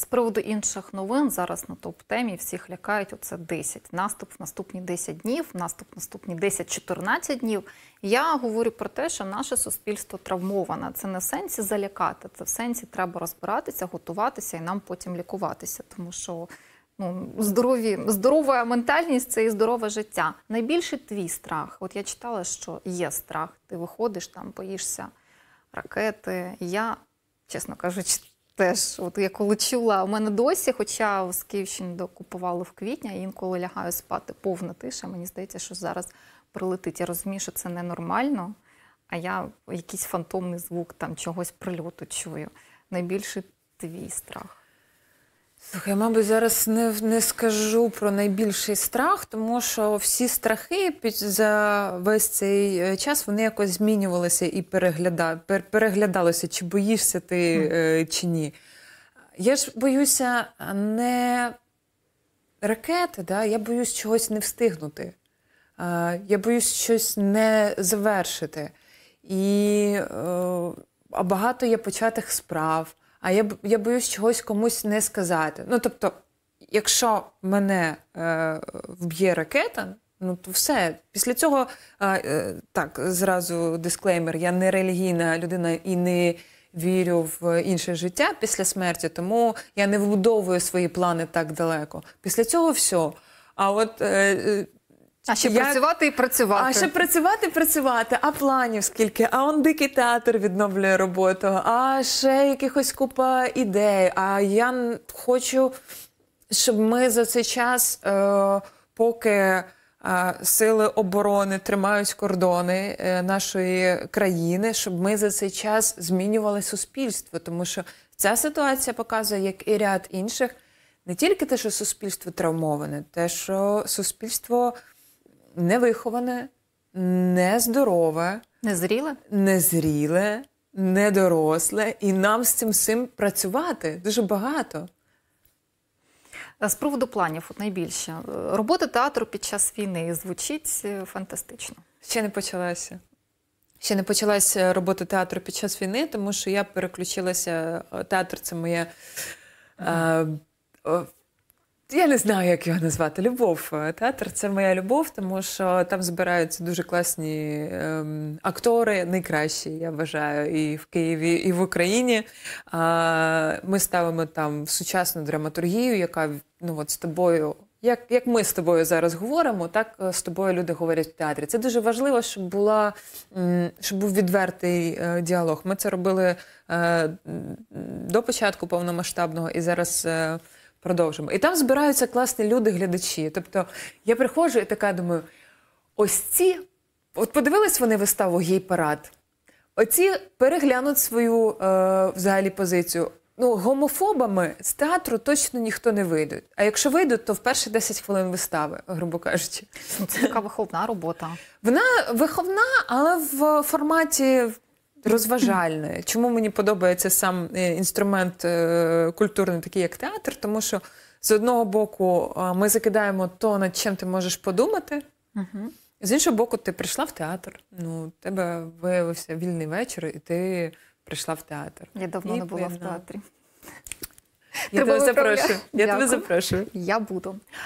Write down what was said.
З приводу інших новин зараз на топ темі всіх лякають. Оце 10. наступ в наступні 10 днів, наступ наступні 10-14 днів. Я говорю про те, що наше суспільство травмоване. Це не в сенсі залякати, це в сенсі треба розбиратися, готуватися і нам потім лікуватися, тому що. Ну, здорові, здорова ментальність це і здорове життя. Найбільший твій страх. От я читала, що є страх. Ти виходиш там, боїшся ракети. Я, чесно кажучи, теж, от я коли чула, у мене досі, хоча з Київщини докупували в квітня, інколи лягаю спати повна тиша. Мені здається, що зараз прилетить. Я розумію, що це ненормально, а я якийсь фантомний звук там чогось прильоту чую. Найбільший твій страх. Слухай, мабуть, зараз не не скажу про найбільший страх, тому що всі страхи за весь цей е, час вони якось змінювалися і перегляда, переглядалися, чи боїшся ти е, чи ні. Я ж боюся не ракети, да? я боюсь чогось не встигнути. Я боюсь щось не завершити. І е, а багато є початих справ а я я боюсь чогось комусь не сказати. Ну тобто, якщо мене е, вб'є ракета, ну то все. Після цього е, е так зразу дисклеймер: я не релігійна людина і не. Вірю в інше життя після смерті, тому я не вбудовую свої плани так далеко. Після цього все. А от е, е, а ще як... працювати і працювати. А ще працювати, і працювати. А планів скільки? А он дикий театр відновлює роботу, а ще якихось купа ідей. А я хочу, щоб ми за цей час, е, поки е, сили оборони тримають кордони е, нашої країни, щоб ми за цей час змінювали суспільство, тому що ця ситуація показує, як і ряд інших, не тільки те, що суспільство травмоване, те, що суспільство невиховане, нездорове, незріле, незріле, недоросле, і нам з цим всім працювати дуже багато. Е, з приводу планів, от найбільше е, робота театру під час війни звучить е, фантастично. Ще не почалася. Ще не почалася робота театру під час війни, тому що я переключилася. Театр це моє. Ага. Е, я не знаю, як його назвати. Любов. Е, театр це моя любов, тому що там збираються дуже класні ем, актори, найкращі, я вважаю, і в Києві, і в Україні. А, Ми ставимо там сучасну драматургію, яка ну от з тобою. Як як ми з тобою зараз говоримо, так е, з тобою люди говорять в театрі. Це дуже важливо, щоб була щоб був відвертий е, діалог. Ми це робили до початку повномасштабного і зараз. Продовжимо. І там збираються класні люди, глядачі. Тобто я приходжу і така думаю: ось ці, от подивились вони виставу гей парад. Оці переглянуть свою е, взагалі позицію. Ну, гомофобами з театру точно ніхто не вийде. А якщо вийдуть, то в перші 10 хвилин вистави, грубо кажучи. Це така виховна робота. Вона виховна, але в форматі Розважальне. Чому мені подобається сам е, інструмент е, культурний, такий як театр? Тому що з одного боку е, ми закидаємо то, над чим ти можеш подумати. Угу. З іншого боку, ти прийшла в театр. Ну, у тебе виявився вільний вечір, і ти прийшла в театр. Я давно і не була в театрі. Я тебе запрошую. Я тебе запрошую. Я буду.